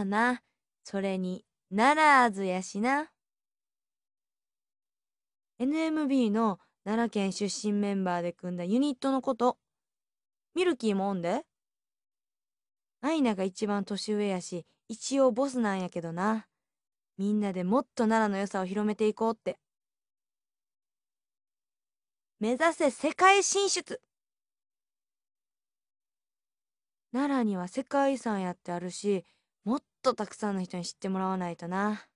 あな、それにならずやしな。NMB の奈良県出身メンバーで組んだユニットのこと。ミルキーもおんでアイナが一番年上やし、一応ボスなんやけどな。みんなでもっと奈良の良さを広めていこうって。目指せ世界進出奈良には世界遺産やってあるし、もっとたくさんの人に知ってもらわないとな。